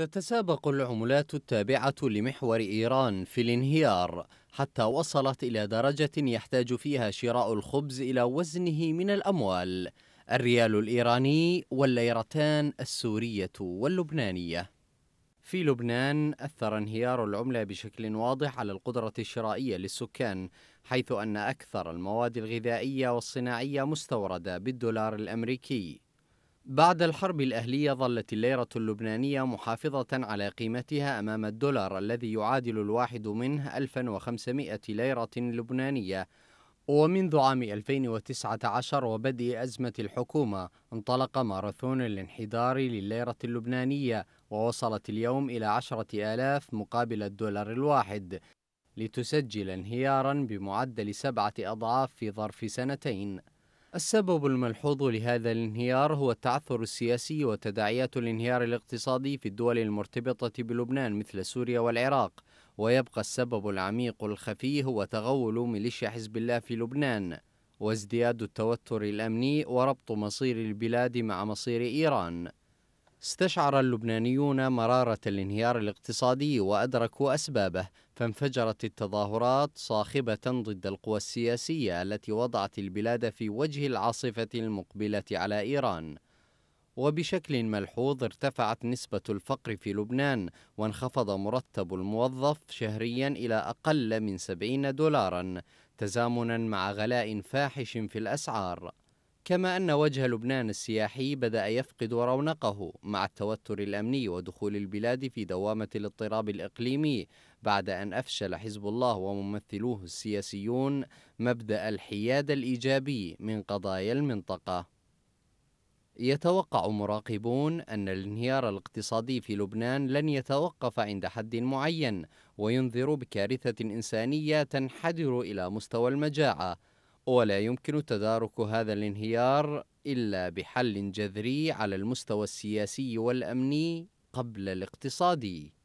تتسابق العملات التابعة لمحور إيران في الانهيار حتى وصلت إلى درجة يحتاج فيها شراء الخبز إلى وزنه من الأموال الريال الإيراني والليرتان السورية واللبنانية في لبنان أثر انهيار العملة بشكل واضح على القدرة الشرائية للسكان حيث أن أكثر المواد الغذائية والصناعية مستوردة بالدولار الأمريكي بعد الحرب الأهلية ظلت الليرة اللبنانية محافظة على قيمتها أمام الدولار الذي يعادل الواحد منه 1500 ليرة لبنانية ومنذ عام 2019 وبدء أزمة الحكومة انطلق ماراثون الانحدار لليرة اللبنانية ووصلت اليوم إلى 10000 مقابل الدولار الواحد لتسجل انهيارا بمعدل سبعة أضعاف في ظرف سنتين السبب الملحوظ لهذا الانهيار هو التعثر السياسي وتداعيات الانهيار الاقتصادي في الدول المرتبطة بلبنان مثل سوريا والعراق ويبقى السبب العميق الخفي هو تغول ميليشيا حزب الله في لبنان وازدياد التوتر الأمني وربط مصير البلاد مع مصير إيران استشعر اللبنانيون مرارة الانهيار الاقتصادي وأدركوا أسبابه، فانفجرت التظاهرات صاخبة ضد القوى السياسية التي وضعت البلاد في وجه العاصفة المقبلة على إيران. وبشكل ملحوظ ارتفعت نسبة الفقر في لبنان وانخفض مرتب الموظف شهريا إلى أقل من 70 دولارا تزامنا مع غلاء فاحش في الأسعار كما أن وجه لبنان السياحي بدأ يفقد رونقه مع التوتر الأمني ودخول البلاد في دوامة الاضطراب الإقليمي بعد أن أفشل حزب الله وممثلوه السياسيون مبدأ الحياد الإيجابي من قضايا المنطقة. يتوقع مراقبون أن الانهيار الاقتصادي في لبنان لن يتوقف عند حد معين وينذر بكارثة إنسانية تنحدر إلى مستوى المجاعة ولا يمكن تدارك هذا الانهيار إلا بحل جذري على المستوى السياسي والأمني قبل الاقتصادي